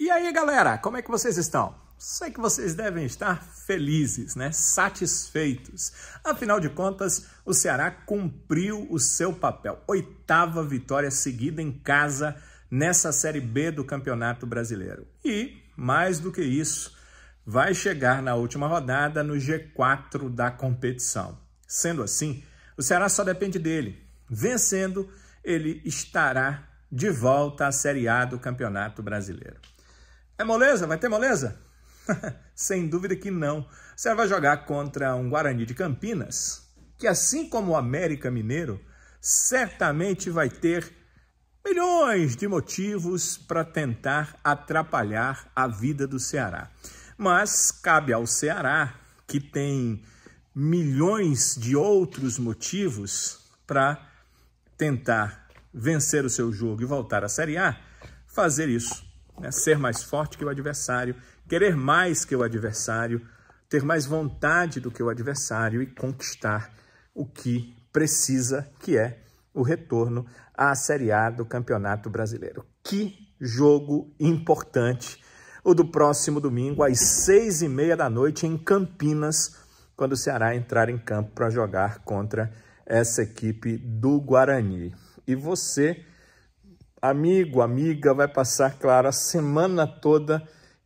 E aí, galera, como é que vocês estão? Sei que vocês devem estar felizes, né? Satisfeitos. Afinal de contas, o Ceará cumpriu o seu papel. Oitava vitória seguida em casa nessa Série B do Campeonato Brasileiro. E, mais do que isso, vai chegar na última rodada no G4 da competição. Sendo assim, o Ceará só depende dele. Vencendo, ele estará de volta à Série A do Campeonato Brasileiro. É moleza? Vai ter moleza? Sem dúvida que não. Você vai jogar contra um Guarani de Campinas, que assim como o América Mineiro, certamente vai ter milhões de motivos para tentar atrapalhar a vida do Ceará. Mas cabe ao Ceará, que tem milhões de outros motivos para tentar vencer o seu jogo e voltar à Série A, fazer isso né? ser mais forte que o adversário, querer mais que o adversário, ter mais vontade do que o adversário e conquistar o que precisa, que é o retorno à Série A do Campeonato Brasileiro. Que jogo importante! O do próximo domingo, às seis e meia da noite, em Campinas, quando o Ceará entrar em campo para jogar contra essa equipe do Guarani. E você amigo, amiga, vai passar, claro, a semana toda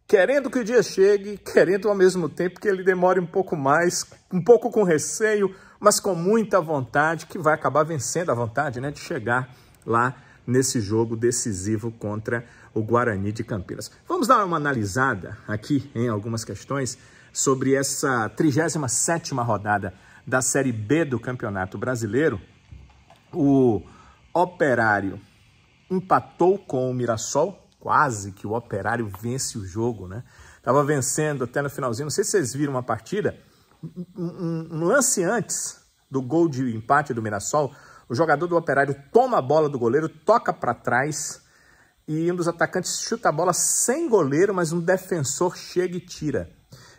querendo que o dia chegue, querendo ao mesmo tempo que ele demore um pouco mais, um pouco com receio, mas com muita vontade, que vai acabar vencendo a vontade né, de chegar lá nesse jogo decisivo contra o Guarani de Campinas. Vamos dar uma analisada aqui em algumas questões sobre essa 37ª rodada da Série B do Campeonato Brasileiro. O Operário empatou com o Mirassol, quase que o Operário vence o jogo, né? Tava vencendo até no finalzinho, não sei se vocês viram uma partida, um, um lance antes do gol de empate do Mirassol, o jogador do Operário toma a bola do goleiro, toca para trás e um dos atacantes chuta a bola sem goleiro, mas um defensor chega e tira.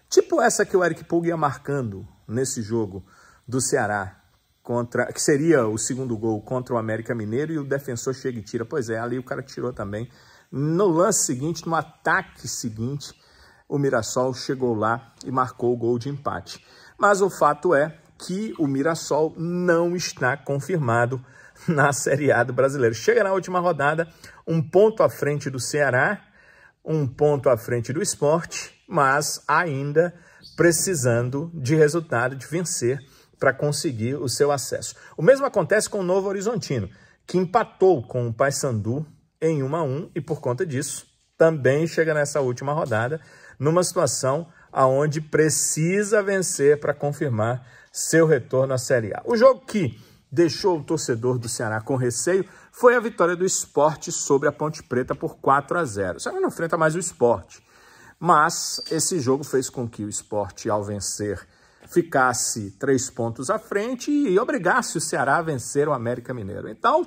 Tipo essa que o Eric Pulga ia marcando nesse jogo do Ceará contra que seria o segundo gol contra o América Mineiro e o defensor chega e tira. Pois é, ali o cara tirou também. No lance seguinte, no ataque seguinte, o Mirassol chegou lá e marcou o gol de empate. Mas o fato é que o Mirassol não está confirmado na Série A do Brasileiro. Chega na última rodada, um ponto à frente do Ceará, um ponto à frente do esporte, mas ainda precisando de resultado, de vencer para conseguir o seu acesso. O mesmo acontece com o Novo Horizontino, que empatou com o Paysandu em 1 a 1 e por conta disso também chega nessa última rodada numa situação aonde precisa vencer para confirmar seu retorno à Série A. O jogo que deixou o torcedor do Ceará com receio foi a vitória do esporte sobre a Ponte Preta por 4 a 0. O Ceará não enfrenta mais o esporte, mas esse jogo fez com que o esporte, ao vencer ficasse três pontos à frente e obrigasse o Ceará a vencer o América Mineiro. Então,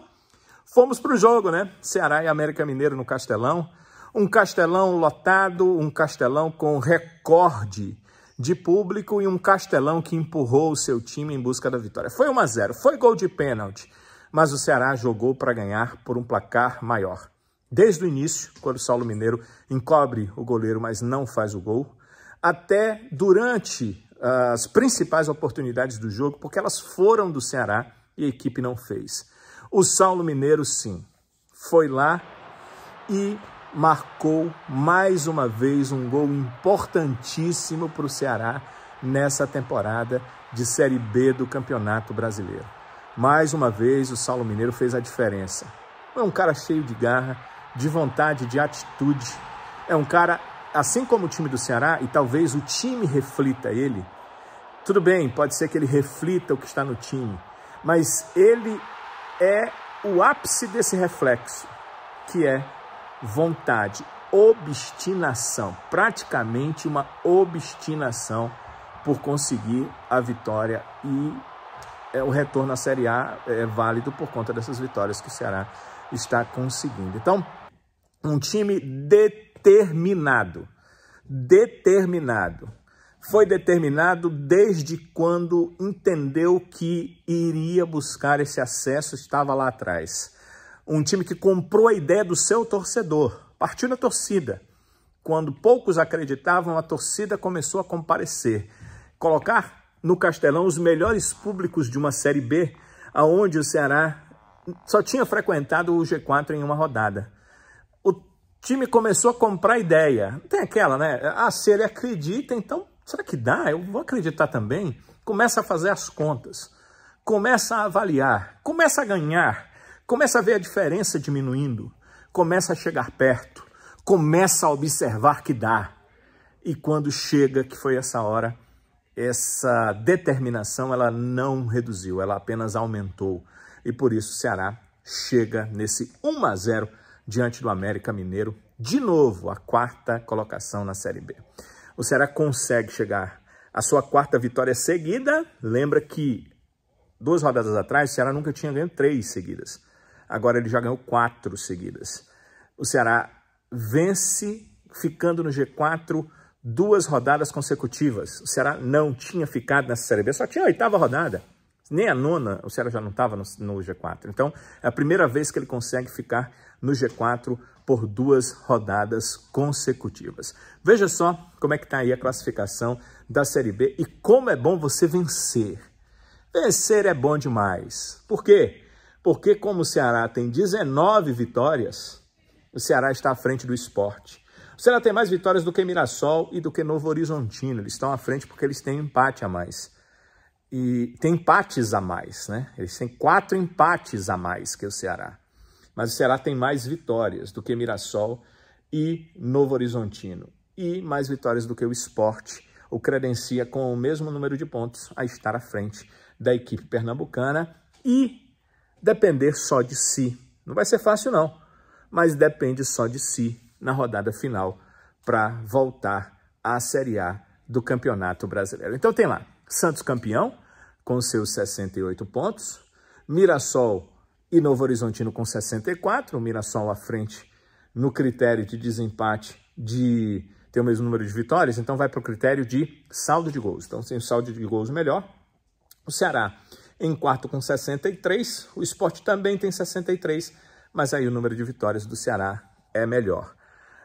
fomos para o jogo, né? Ceará e América Mineiro no Castelão. Um Castelão lotado, um Castelão com recorde de público e um Castelão que empurrou o seu time em busca da vitória. Foi 1 a 0, foi gol de pênalti, mas o Ceará jogou para ganhar por um placar maior. Desde o início, quando o Saulo Mineiro encobre o goleiro, mas não faz o gol, até durante as principais oportunidades do jogo, porque elas foram do Ceará e a equipe não fez. O Saulo Mineiro, sim, foi lá e marcou mais uma vez um gol importantíssimo para o Ceará nessa temporada de Série B do Campeonato Brasileiro. Mais uma vez, o Saulo Mineiro fez a diferença. É um cara cheio de garra, de vontade, de atitude. É um cara assim como o time do Ceará, e talvez o time reflita ele, tudo bem, pode ser que ele reflita o que está no time, mas ele é o ápice desse reflexo, que é vontade, obstinação, praticamente uma obstinação por conseguir a vitória e é, o retorno à Série A é válido por conta dessas vitórias que o Ceará está conseguindo. Então, um time determinado determinado. Determinado. Foi determinado desde quando entendeu que iria buscar esse acesso, estava lá atrás. Um time que comprou a ideia do seu torcedor, partiu da torcida. Quando poucos acreditavam, a torcida começou a comparecer. Colocar no Castelão os melhores públicos de uma Série B, aonde o Ceará só tinha frequentado o G4 em uma rodada time começou a comprar ideia. Tem aquela, né? Ah, se ele acredita, então será que dá? Eu vou acreditar também? Começa a fazer as contas, começa a avaliar, começa a ganhar, começa a ver a diferença diminuindo, começa a chegar perto, começa a observar que dá. E quando chega, que foi essa hora, essa determinação ela não reduziu, ela apenas aumentou. E por isso o Ceará chega nesse 1 a 0 diante do América Mineiro, de novo a quarta colocação na Série B. O Ceará consegue chegar à sua quarta vitória seguida. Lembra que duas rodadas atrás o Ceará nunca tinha ganho três seguidas. Agora ele já ganhou quatro seguidas. O Ceará vence ficando no G4 duas rodadas consecutivas. O Ceará não tinha ficado nessa Série B, só tinha a oitava rodada nem a nona, o Ceará já não estava no, no, G4. Então, é a primeira vez que ele consegue ficar no G4 por duas rodadas consecutivas. Veja só como é que está aí a classificação da Série B e como é bom você vencer. Vencer é bom demais. Por quê? Porque como o Ceará tem 19 vitórias, o Ceará está à frente do esporte. O Ceará tem mais vitórias do que Mirassol e do que Novo Horizontino. Eles estão à frente porque eles têm empate a mais e tem empates a mais, né? Eles têm quatro empates a mais que o Ceará. Mas o Ceará tem mais vitórias do que Mirassol e Novo Horizontino. E mais vitórias do que o esporte. O credencia com o mesmo número de pontos a estar à frente da equipe pernambucana e depender só de si. Não vai ser fácil, não, mas depende só de si na rodada final para voltar à Série A do Campeonato Brasileiro. Então tem lá Santos campeão, com seus 68 pontos. Mirassol e Novo Horizontino com 64. O Mirassol à frente no critério de desempate de ter o mesmo número de vitórias, então vai para o critério de saldo de gols. Então, tem o saldo de gols melhor. O Ceará em quarto com 63. O esporte também tem 63, mas aí o número de vitórias do Ceará é melhor.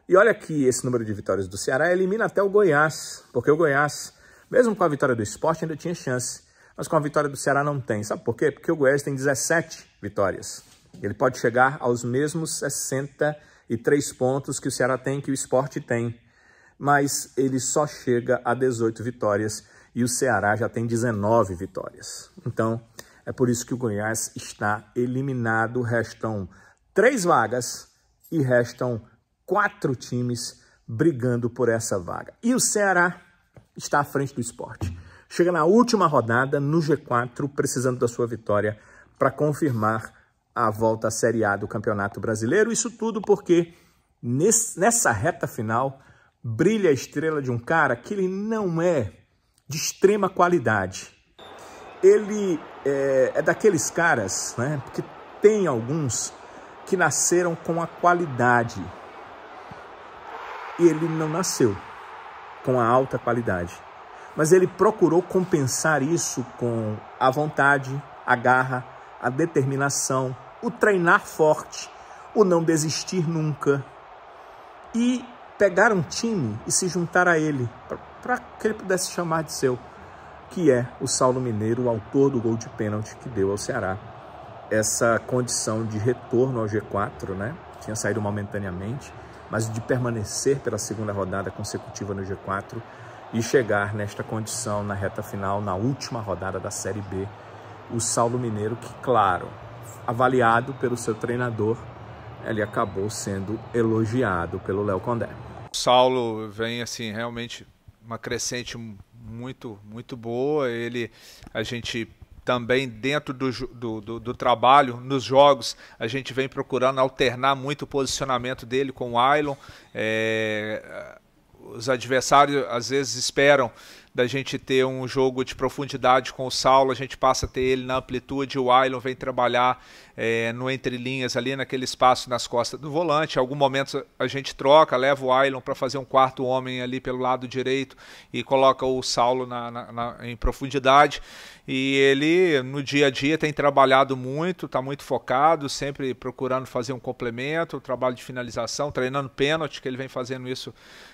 E olha que esse número de vitórias do Ceará elimina até o Goiás, porque o Goiás mesmo com a vitória do esporte, ainda tinha chance. Mas com a vitória do Ceará não tem. Sabe por quê? Porque o Goiás tem 17 vitórias. Ele pode chegar aos mesmos 63 pontos que o Ceará tem, que o esporte tem. Mas ele só chega a 18 vitórias e o Ceará já tem 19 vitórias. Então, é por isso que o Goiás está eliminado. Restam três vagas e restam quatro times brigando por essa vaga. E o Ceará está à frente do esporte. Chega na última rodada, no G4, precisando da sua vitória para confirmar a volta à Série A do Campeonato Brasileiro. Isso tudo porque nesse, nessa reta final brilha a estrela de um cara que ele não é de extrema qualidade. Ele é, é daqueles caras, né? Porque tem alguns que nasceram com a qualidade. E ele não nasceu com a alta qualidade. Mas ele procurou compensar isso com a vontade, a garra, a determinação, o treinar forte, o não desistir nunca. E pegar um time e se juntar a ele, para que ele pudesse chamar de seu, que é o Saulo Mineiro, o autor do gol de pênalti que deu ao Ceará essa condição de retorno ao G4, né? Tinha saído momentaneamente mas de permanecer pela segunda rodada consecutiva no G4 e chegar nesta condição na reta final, na última rodada da Série B, o Saulo Mineiro, que, claro, avaliado pelo seu treinador, ele acabou sendo elogiado pelo Léo Condé. O Saulo vem, assim, realmente uma crescente muito, muito boa. Ele, a gente também dentro do, do, do, do, trabalho, nos jogos, a gente vem procurando alternar muito o posicionamento dele com o Ailon. É, os adversários às vezes esperam da gente ter um jogo de profundidade com o Saulo, a gente passa a ter ele na amplitude, o Ailon vem trabalhar é, no entre linhas ali, naquele espaço nas costas do volante. Em algum momento a gente troca, leva o Ailon para fazer um quarto homem ali pelo lado direito e coloca o Saulo na, na, na, em profundidade. E ele no dia a dia tem trabalhado muito, está muito focado, sempre procurando fazer um complemento, trabalho de finalização, treinando pênalti, que ele vem fazendo isso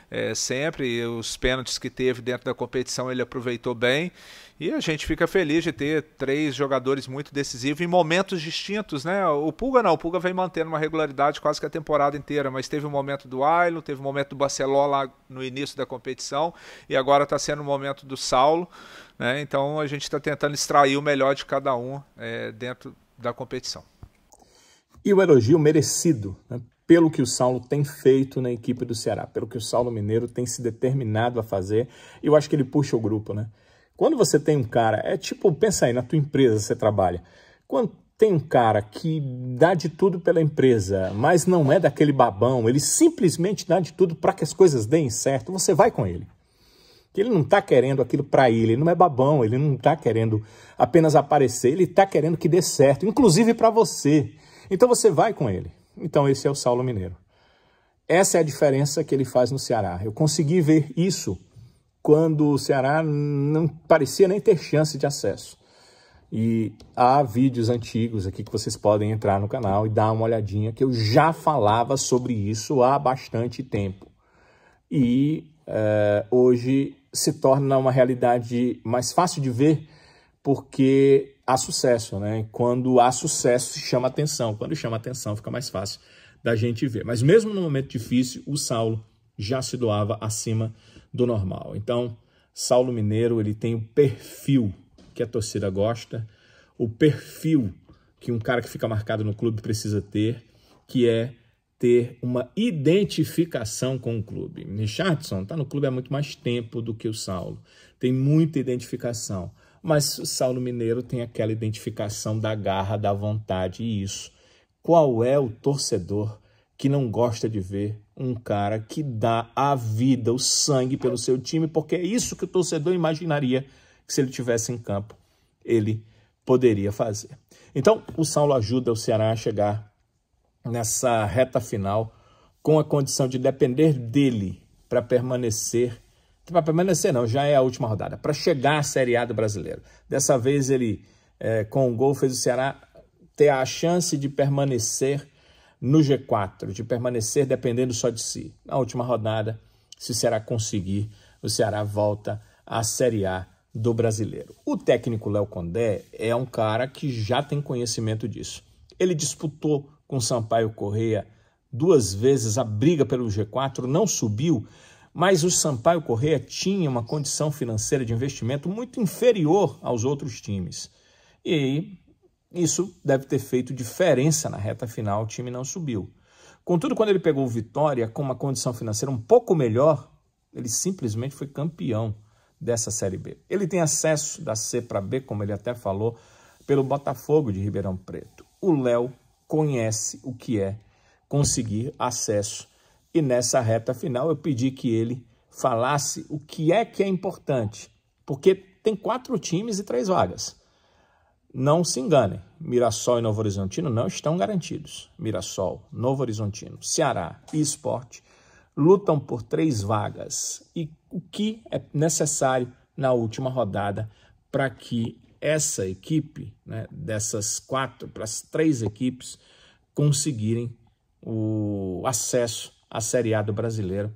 é, sempre. Os pênaltis que teve dentro da competição ele aproveitou bem. E a gente fica feliz de ter três jogadores muito decisivos em momentos distintos, né? O Pulga não, o Pulga vem mantendo uma regularidade quase que a temporada inteira, mas teve o um momento do Ailon, teve o um momento do Barceló lá no início da competição e agora está sendo o um momento do Saulo, né? Então a gente está tentando extrair o melhor de cada um é, dentro da competição. E o elogio merecido, né? pelo que o Saulo tem feito na equipe do Ceará, pelo que o Saulo Mineiro tem se determinado a fazer. Eu acho que ele puxa o grupo, né? Quando você tem um cara, é tipo, pensa aí, na tua empresa você trabalha. Quando tem um cara que dá de tudo pela empresa, mas não é daquele babão, ele simplesmente dá de tudo para que as coisas deem certo, você vai com ele. Ele não está querendo aquilo para ele, ele não é babão, ele não está querendo apenas aparecer, ele está querendo que dê certo, inclusive para você. Então você vai com ele. Então esse é o Saulo Mineiro. Essa é a diferença que ele faz no Ceará. Eu consegui ver isso quando o Ceará não parecia nem ter chance de acesso. E há vídeos antigos aqui que vocês podem entrar no canal e dar uma olhadinha, que eu já falava sobre isso há bastante tempo. E é, hoje se torna uma realidade mais fácil de ver, porque há sucesso, né? Quando há sucesso, chama atenção. Quando chama atenção, fica mais fácil da gente ver. Mas mesmo no momento difícil, o Saulo já se doava acima do normal. Então, Saulo Mineiro, ele tem o perfil que a torcida gosta, o perfil que um cara que fica marcado no clube precisa ter, que é ter uma identificação com o clube. Richardson está no clube há muito mais tempo do que o Saulo. Tem muita identificação. Mas o Saulo Mineiro tem aquela identificação da garra, da vontade e isso. Qual é o torcedor que não gosta de ver um cara que dá a vida, o sangue pelo seu time, porque é isso que o torcedor imaginaria que se ele tivesse em campo, ele poderia fazer. Então, o Saulo ajuda o Ceará a chegar nessa reta final com a condição de depender dele para permanecer para tipo, permanecer não, já é a última rodada, para chegar à Série A do Brasileiro. Dessa vez ele, é, com o um gol, fez o Ceará ter a chance de permanecer no G4, de permanecer dependendo só de si. Na última rodada, se o Ceará conseguir, o Ceará volta à Série A do Brasileiro. O técnico Léo Condé é um cara que já tem conhecimento disso. Ele disputou com Sampaio Correia duas vezes a briga pelo G4, não subiu mas o Sampaio Correia tinha uma condição financeira de investimento muito inferior aos outros times. E isso deve ter feito diferença na reta final, o time não subiu. Contudo, quando ele pegou o Vitória com uma condição financeira um pouco melhor, ele simplesmente foi campeão dessa Série B. Ele tem acesso da C para B, como ele até falou, pelo Botafogo de Ribeirão Preto. O Léo conhece o que é conseguir acesso e nessa reta final eu pedi que ele falasse o que é que é importante, porque tem quatro times e três vagas. Não se enganem, Mirassol e Novo Horizontino não estão garantidos. Mirassol, Novo Horizontino, Ceará e Esporte lutam por três vagas. E o que é necessário na última rodada para que essa equipe, né, dessas quatro, para as três equipes, conseguirem o acesso a Série A do Brasileiro.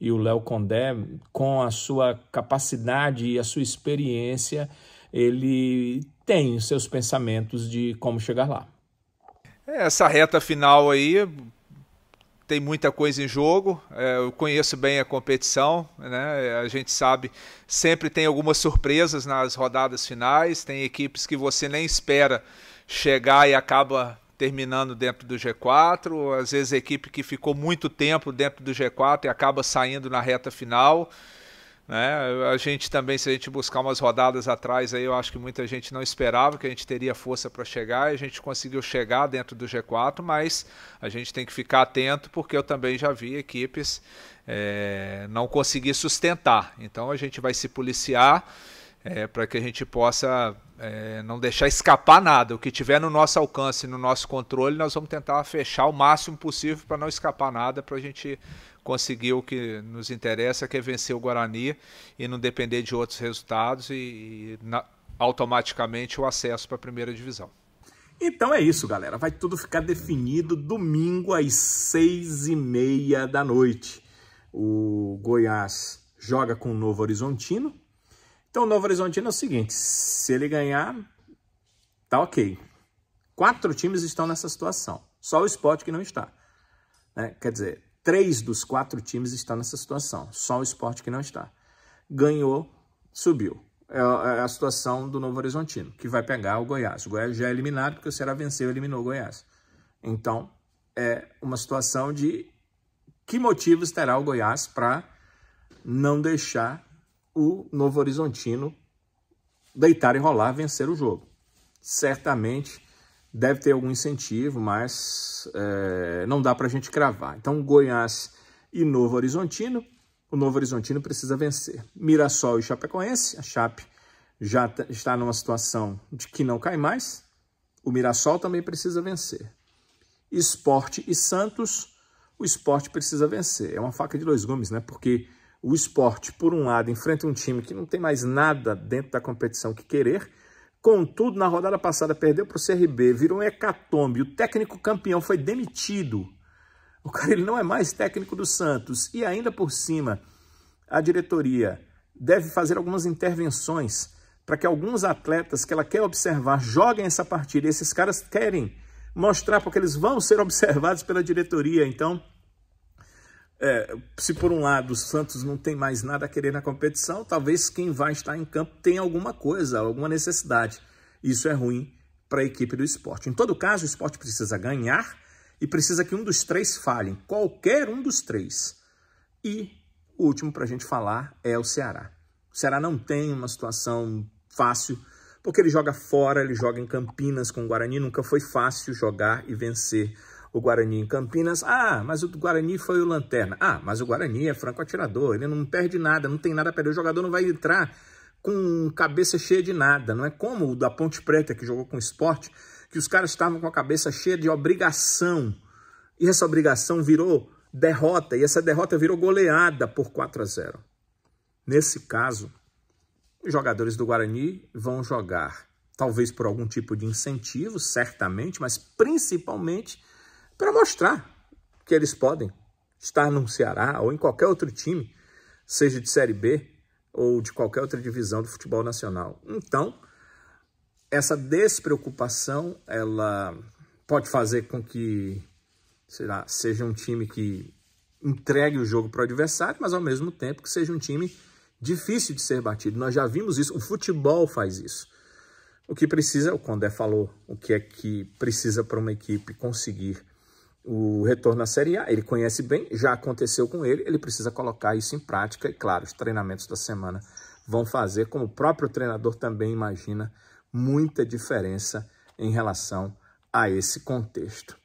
E o Léo Condé, com a sua capacidade e a sua experiência, ele tem os seus pensamentos de como chegar lá. É, essa reta final aí tem muita coisa em jogo. É, eu conheço bem a competição, né? A gente sabe sempre tem algumas surpresas nas rodadas finais. Tem equipes que você nem espera chegar e acaba terminando dentro do G4, às vezes a equipe que ficou muito tempo dentro do G4 e acaba saindo na reta final. Né? A gente também, se a gente buscar umas rodadas atrás, aí eu acho que muita gente não esperava que a gente teria força para chegar e a gente conseguiu chegar dentro do G4, mas a gente tem que ficar atento porque eu também já vi equipes é, não conseguir sustentar. Então a gente vai se policiar é, para que a gente possa é, não deixar escapar nada. O que tiver no nosso alcance, no nosso controle, nós vamos tentar fechar o máximo possível para não escapar nada, para a gente conseguir o que nos interessa, que é vencer o Guarani e não depender de outros resultados e, e na, automaticamente o acesso para a primeira divisão. Então é isso, galera. Vai tudo ficar definido domingo às seis e meia da noite. O Goiás joga com o Novo Horizontino, então, o Novo Horizontino é o seguinte, se ele ganhar, tá ok. Quatro times estão nessa situação, só o Sport que não está. Né? Quer dizer, três dos quatro times estão nessa situação, só o Sport que não está. Ganhou, subiu. É, é a situação do Novo Horizontino, que vai pegar o Goiás. O Goiás já é eliminado porque o Ceará venceu e eliminou o Goiás. Então, é uma situação de que motivos terá o Goiás para não deixar o Novo Horizontino deitar e rolar, vencer o jogo. Certamente deve ter algum incentivo, mas é, não dá para a gente cravar. Então, Goiás e Novo Horizontino, o Novo Horizontino precisa vencer. Mirassol e Chapecoense, a Chape já está numa situação de que não cai mais, o Mirassol também precisa vencer. Esporte e Santos, o esporte precisa vencer. É uma faca de dois gumes, né? Porque o esporte, por um lado, enfrenta um time que não tem mais nada dentro da competição que querer. Contudo, na rodada passada perdeu para o CRB, virou um hecatombe. O técnico campeão foi demitido. O cara ele não é mais técnico do Santos. E ainda por cima, a diretoria deve fazer algumas intervenções para que alguns atletas que ela quer observar joguem essa partida. E esses caras querem mostrar porque eles vão ser observados pela diretoria. Então, é, se por um lado o Santos não tem mais nada a querer na competição, talvez quem vai estar em campo tenha alguma coisa, alguma necessidade. Isso é ruim para a equipe do esporte. Em todo caso, o esporte precisa ganhar e precisa que um dos três falhem, qualquer um dos três. E o último para a gente falar é o Ceará. O Ceará não tem uma situação fácil, porque ele joga fora, ele joga em Campinas com o Guarani, nunca foi fácil jogar e vencer o Guarani em Campinas. Ah, mas o Guarani foi o lanterna. Ah, mas o Guarani é franco atirador, ele não perde nada, não tem nada a perder. O jogador não vai entrar com cabeça cheia de nada. Não é como o da Ponte Preta, que jogou com o esporte, que os caras estavam com a cabeça cheia de obrigação. E essa obrigação virou derrota, e essa derrota virou goleada por 4 a 0. Nesse caso, os jogadores do Guarani vão jogar, talvez por algum tipo de incentivo, certamente, mas principalmente para mostrar que eles podem estar no Ceará ou em qualquer outro time, seja de Série B ou de qualquer outra divisão do futebol nacional. Então, essa despreocupação, ela pode fazer com que, sei lá, seja um time que entregue o jogo para o adversário, mas ao mesmo tempo que seja um time difícil de ser batido. Nós já vimos isso, o futebol faz isso. O que precisa, o Condé falou, o que é que precisa para uma equipe conseguir o retorno à Série A, ele conhece bem, já aconteceu com ele, ele precisa colocar isso em prática e, claro, os treinamentos da semana vão fazer, como o próprio treinador também imagina, muita diferença em relação a esse contexto.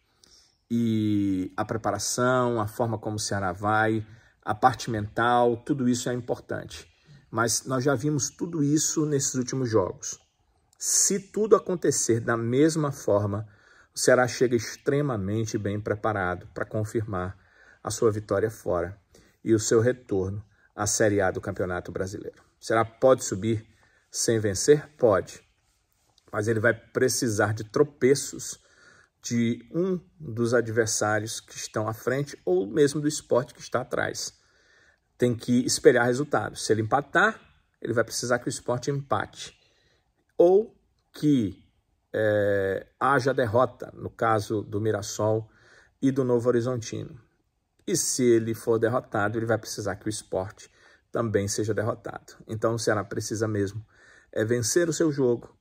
E a preparação, a forma como o Ceará vai, a parte mental, tudo isso é importante. Mas nós já vimos tudo isso nesses últimos jogos. Se tudo acontecer da mesma forma, o Ceará chega extremamente bem preparado para confirmar a sua vitória fora e o seu retorno à Série A do Campeonato Brasileiro. O Ceará pode subir sem vencer? Pode. Mas ele vai precisar de tropeços de um dos adversários que estão à frente ou mesmo do esporte que está atrás. Tem que esperar resultados. Se ele empatar, ele vai precisar que o esporte empate. Ou que é, haja derrota, no caso do Mirassol e do Novo Horizontino. E se ele for derrotado, ele vai precisar que o esporte também seja derrotado. Então o Ceará precisa mesmo é vencer o seu jogo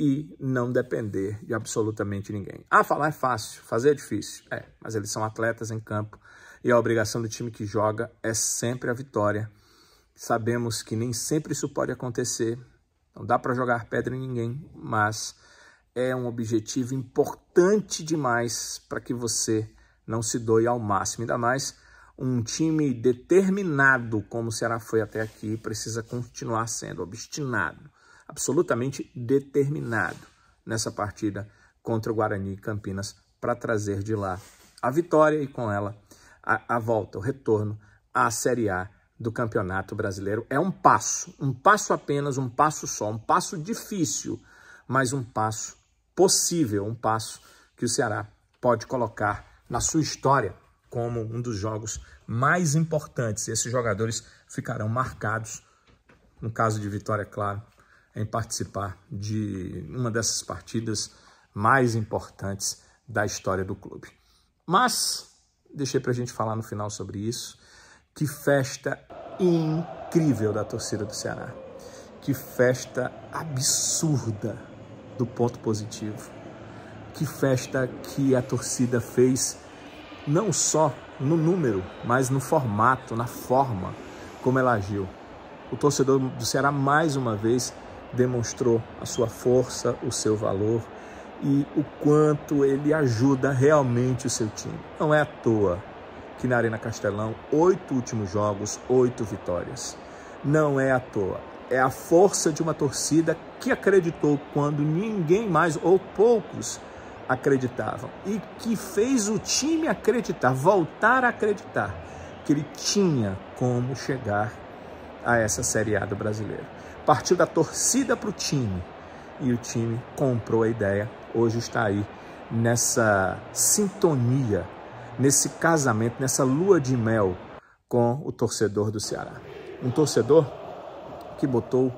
e não depender de absolutamente ninguém. Ah, falar é fácil, fazer é difícil. É, mas eles são atletas em campo e a obrigação do time que joga é sempre a vitória. Sabemos que nem sempre isso pode acontecer, não dá para jogar pedra em ninguém, mas é um objetivo importante demais para que você não se doe ao máximo. Ainda mais um time determinado, como o Ceará foi até aqui, precisa continuar sendo obstinado, absolutamente determinado nessa partida contra o Guarani Campinas para trazer de lá a vitória e com ela a, a volta, o retorno à Série A do Campeonato Brasileiro. É um passo, um passo apenas, um passo só, um passo difícil mais um passo possível, um passo que o Ceará pode colocar na sua história como um dos jogos mais importantes. Esses jogadores ficarão marcados, no caso de vitória, é claro, em participar de uma dessas partidas mais importantes da história do clube. Mas deixei para a gente falar no final sobre isso. Que festa incrível da torcida do Ceará! Que festa absurda! do ponto positivo. Que festa que a torcida fez, não só no número, mas no formato, na forma como ela agiu. O torcedor do Ceará, mais uma vez, demonstrou a sua força, o seu valor e o quanto ele ajuda realmente o seu time. Não é à toa que na Arena Castelão, oito últimos jogos, oito vitórias. Não é à toa é a força de uma torcida que acreditou quando ninguém mais ou poucos acreditavam e que fez o time acreditar, voltar a acreditar que ele tinha como chegar a essa Série A do brasileiro. Partiu da torcida para o time e o time comprou a ideia. Hoje está aí nessa sintonia, nesse casamento, nessa lua de mel com o torcedor do Ceará. Um torcedor que botou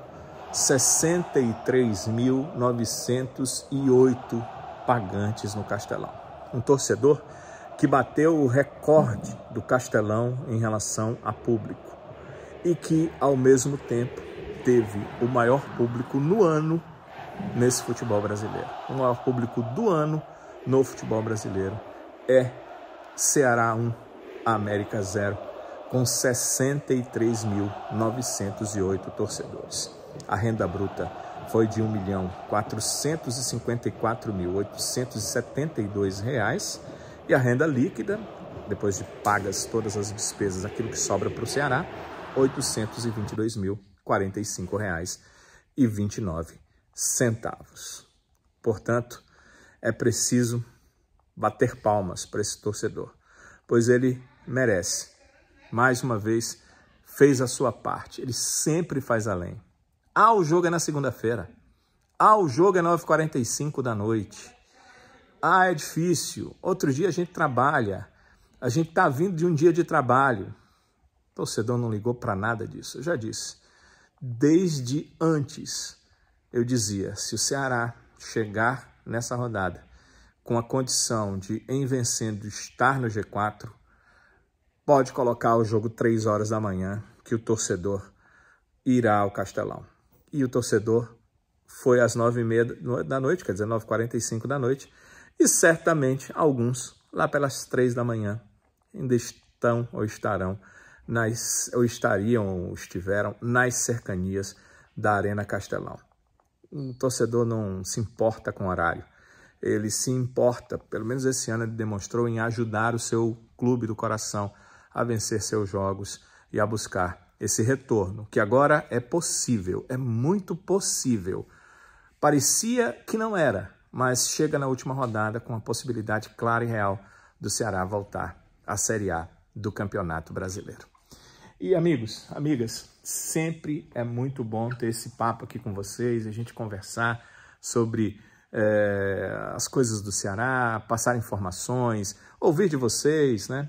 63.908 pagantes no Castelão. Um torcedor que bateu o recorde do Castelão em relação a público e que, ao mesmo tempo, teve o maior público no ano nesse futebol brasileiro. O maior público do ano no futebol brasileiro é Ceará 1, América 0 com 63.908 torcedores. A renda bruta foi de R$ 1.454.872 e a renda líquida, depois de pagas todas as despesas, aquilo que sobra para o Ceará, R$ 822.045,29. Centavos. Portanto, é preciso bater palmas para esse torcedor, pois ele merece mais uma vez, fez a sua parte. Ele sempre faz além. Ah, o jogo é na segunda-feira. Ah, o jogo é 9h45 da noite. Ah, é difícil. Outro dia a gente trabalha. A gente está vindo de um dia de trabalho. O torcedor não ligou para nada disso. Eu já disse. Desde antes, eu dizia: se o Ceará chegar nessa rodada com a condição de, em vencendo, estar no G4, pode colocar o jogo 3 horas da manhã, que o torcedor irá ao Castelão. E o torcedor foi às 9h30 da noite, quer dizer, 9h45 da noite, e certamente alguns lá pelas 3 da manhã ainda estão ou estarão, nas, ou estariam ou estiveram nas cercanias da Arena Castelão. O torcedor não se importa com horário, ele se importa, pelo menos esse ano ele demonstrou, em ajudar o seu clube do coração, a vencer seus jogos e a buscar esse retorno, que agora é possível, é muito possível. Parecia que não era, mas chega na última rodada com a possibilidade clara e real do Ceará voltar à Série A do Campeonato Brasileiro. E amigos, amigas, sempre é muito bom ter esse papo aqui com vocês, a gente conversar sobre é, as coisas do Ceará, passar informações, ouvir de vocês, né?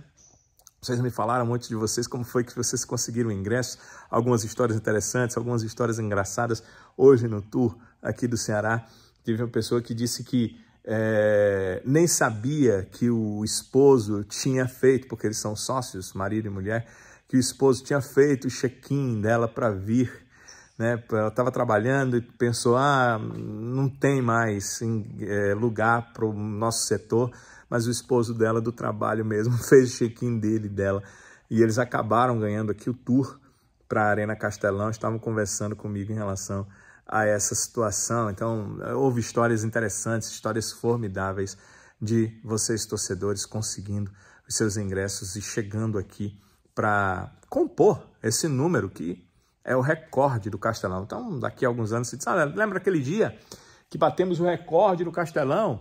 Vocês me falaram um de vocês, como foi que vocês conseguiram o ingresso, algumas histórias interessantes, algumas histórias engraçadas. Hoje no tour aqui do Ceará, teve uma pessoa que disse que é, nem sabia que o esposo tinha feito, porque eles são sócios, marido e mulher, que o esposo tinha feito o check-in dela para vir né? Ela estava trabalhando e pensou, ah, não tem mais é, lugar para o nosso setor, mas o esposo dela do trabalho mesmo fez o check-in dele dela e eles acabaram ganhando aqui o tour para a Arena Castelão, estavam conversando comigo em relação a essa situação. Então, houve histórias interessantes, histórias formidáveis de vocês torcedores conseguindo os seus ingressos e chegando aqui para compor esse número que é o recorde do Castelão. Então, daqui a alguns anos, você diz, ah, lembra aquele dia que batemos o recorde do Castelão?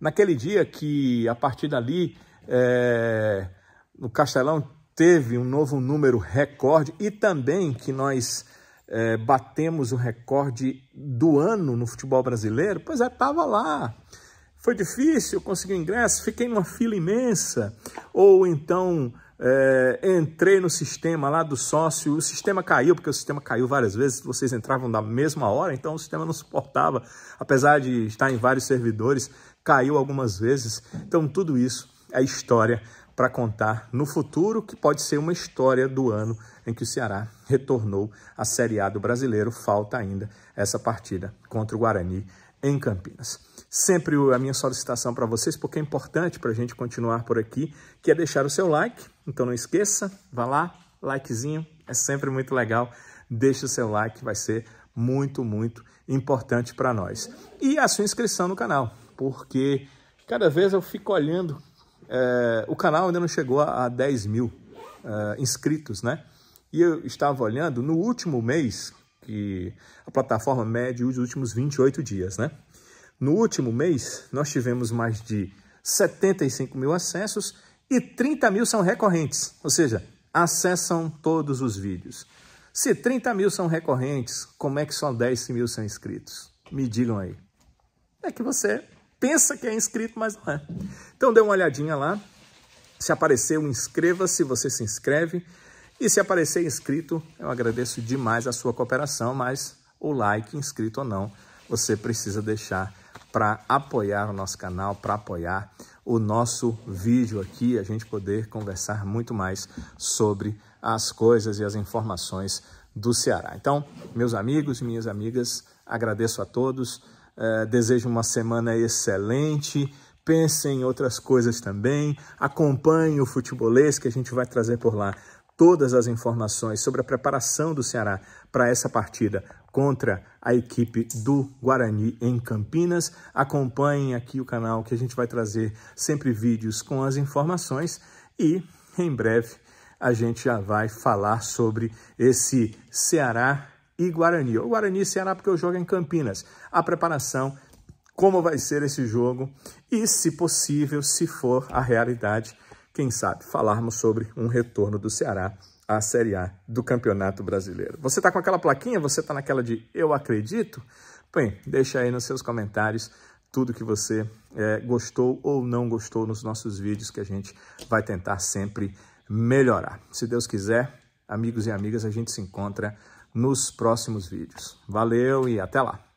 Naquele dia que, a partir dali, é, eh, no Castelão teve um novo número recorde e também que nós é, batemos o recorde do ano no futebol brasileiro? Pois é, estava lá. Foi difícil conseguir ingresso, fiquei numa fila imensa. Ou então é, entrei no sistema lá do sócio, o sistema caiu, porque o sistema caiu várias vezes, vocês entravam da mesma hora, então o sistema não suportava, apesar de estar em vários servidores, caiu algumas vezes. Então tudo isso é história para contar no futuro, que pode ser uma história do ano em que o Ceará retornou à Série A do Brasileiro. Falta ainda essa partida contra o Guarani em Campinas. Sempre a minha solicitação para vocês, porque é importante para a gente continuar por aqui, que é deixar o seu like, então não esqueça, vá lá, likezinho, é sempre muito legal. Deixe o seu like, vai ser muito, muito importante para nós. E a sua inscrição no canal, porque cada vez eu fico olhando, é, o canal ainda não chegou a, a 10 mil é, inscritos, né? E eu estava olhando no último mês, que a plataforma mede os últimos 28 dias, né? No último mês, nós tivemos mais de 75 mil acessos e 30 mil são recorrentes, ou seja, acessam todos os vídeos. Se 30 mil são recorrentes, como é que só 10 mil são inscritos? Me digam aí. É que você pensa que é inscrito, mas não é. Então dê uma olhadinha lá. Se aparecer, inscreva-se, você se inscreve. E se aparecer inscrito, eu agradeço demais a sua cooperação, mas o like, inscrito ou não, você precisa deixar para apoiar o nosso canal, para apoiar o nosso vídeo aqui, a gente poder conversar muito mais sobre as coisas e as informações do Ceará. Então, meus amigos e minhas amigas, agradeço a todos, é, desejo uma semana excelente, pensem em outras coisas também, acompanhe o futebolês que a gente vai trazer por lá todas as informações sobre a preparação do Ceará para essa partida contra a equipe do Guarani em Campinas. Acompanhem aqui o canal que a gente vai trazer sempre vídeos com as informações e em breve a gente já vai falar sobre esse Ceará e Guarani. O Guarani e Ceará porque eu jogo é em Campinas. A preparação, como vai ser esse jogo e, se possível, se for a realidade, quem sabe falarmos sobre um retorno do Ceará a Série A do Campeonato Brasileiro. Você está com aquela plaquinha? Você está naquela de Eu Acredito? Bem, deixa aí nos seus comentários tudo que você é, gostou ou não gostou nos nossos vídeos que a gente vai tentar sempre melhorar. Se Deus quiser, amigos e amigas, a gente se encontra nos próximos vídeos. Valeu e até lá!